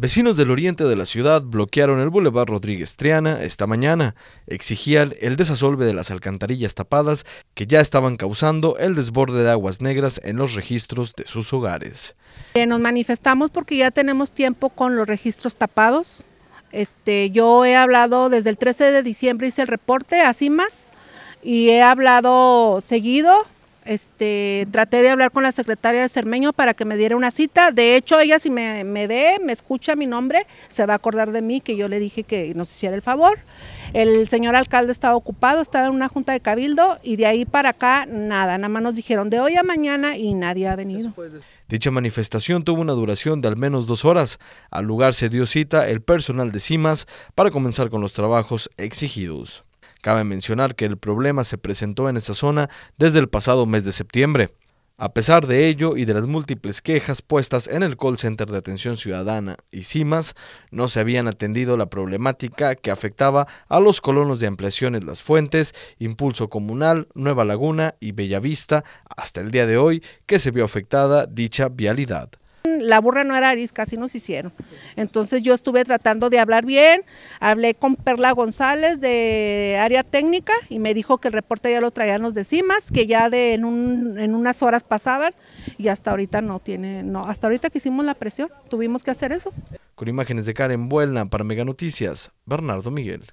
Vecinos del oriente de la ciudad bloquearon el Boulevard Rodríguez Triana esta mañana. Exigían el desasolve de las alcantarillas tapadas que ya estaban causando el desborde de aguas negras en los registros de sus hogares. Eh, nos manifestamos porque ya tenemos tiempo con los registros tapados. Este, yo he hablado desde el 13 de diciembre, hice el reporte así más, y he hablado seguido este, traté de hablar con la secretaria de Cermeño para que me diera una cita. De hecho, ella si me, me dé, me escucha mi nombre, se va a acordar de mí que yo le dije que nos hiciera el favor. El señor alcalde estaba ocupado, estaba en una junta de cabildo y de ahí para acá nada, nada más nos dijeron de hoy a mañana y nadie ha venido. Dicha manifestación tuvo una duración de al menos dos horas. Al lugar se dio cita el personal de CIMAS para comenzar con los trabajos exigidos. Cabe mencionar que el problema se presentó en esa zona desde el pasado mes de septiembre. A pesar de ello y de las múltiples quejas puestas en el call center de atención ciudadana y CIMAS, no se habían atendido la problemática que afectaba a los colonos de Ampliaciones Las Fuentes, Impulso Comunal, Nueva Laguna y Bellavista hasta el día de hoy que se vio afectada dicha vialidad la burra no era arisca, así nos hicieron. Entonces yo estuve tratando de hablar bien, hablé con Perla González de área técnica y me dijo que el reporte ya lo traían los de que ya en, unas horas pasaban y hasta ahorita no tiene, no, hasta ahorita que hicimos la presión, tuvimos que hacer eso. Con imágenes de Karen Buelna para Mega Noticias, Bernardo Miguel.